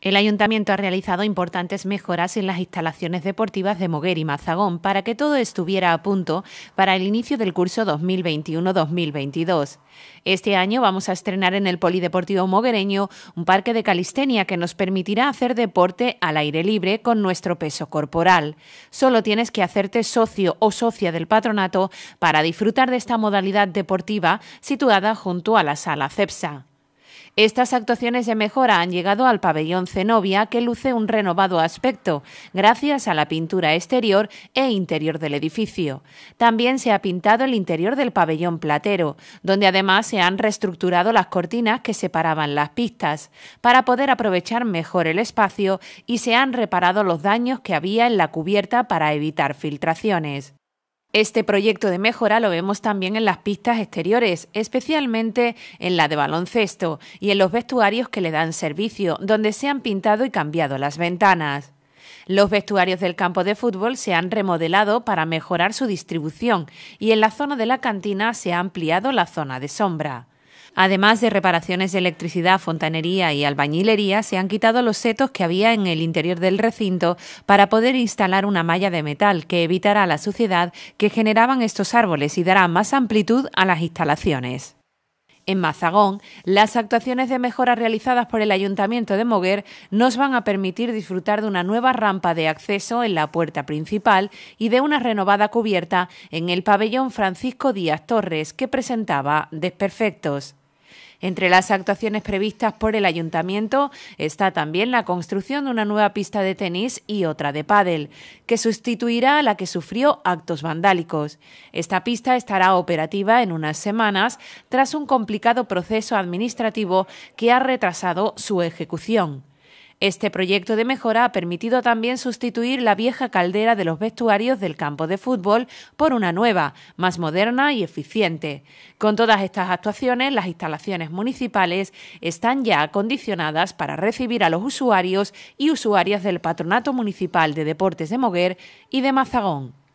El ayuntamiento ha realizado importantes mejoras en las instalaciones deportivas de Moguer y Mazagón para que todo estuviera a punto para el inicio del curso 2021-2022. Este año vamos a estrenar en el Polideportivo Moguereño un parque de calistenia que nos permitirá hacer deporte al aire libre con nuestro peso corporal. Solo tienes que hacerte socio o socia del patronato para disfrutar de esta modalidad deportiva situada junto a la sala CEPSA. Estas actuaciones de mejora han llegado al pabellón Zenobia, que luce un renovado aspecto, gracias a la pintura exterior e interior del edificio. También se ha pintado el interior del pabellón Platero, donde además se han reestructurado las cortinas que separaban las pistas, para poder aprovechar mejor el espacio y se han reparado los daños que había en la cubierta para evitar filtraciones. Este proyecto de mejora lo vemos también en las pistas exteriores, especialmente en la de baloncesto y en los vestuarios que le dan servicio, donde se han pintado y cambiado las ventanas. Los vestuarios del campo de fútbol se han remodelado para mejorar su distribución y en la zona de la cantina se ha ampliado la zona de sombra. Además de reparaciones de electricidad, fontanería y albañilería, se han quitado los setos que había en el interior del recinto para poder instalar una malla de metal que evitará la suciedad que generaban estos árboles y dará más amplitud a las instalaciones. En Mazagón, las actuaciones de mejora realizadas por el Ayuntamiento de Moguer nos van a permitir disfrutar de una nueva rampa de acceso en la puerta principal y de una renovada cubierta en el pabellón Francisco Díaz Torres que presentaba desperfectos. Entre las actuaciones previstas por el ayuntamiento está también la construcción de una nueva pista de tenis y otra de pádel, que sustituirá a la que sufrió actos vandálicos. Esta pista estará operativa en unas semanas tras un complicado proceso administrativo que ha retrasado su ejecución. Este proyecto de mejora ha permitido también sustituir la vieja caldera de los vestuarios del campo de fútbol por una nueva, más moderna y eficiente. Con todas estas actuaciones, las instalaciones municipales están ya acondicionadas para recibir a los usuarios y usuarias del Patronato Municipal de Deportes de Moguer y de Mazagón.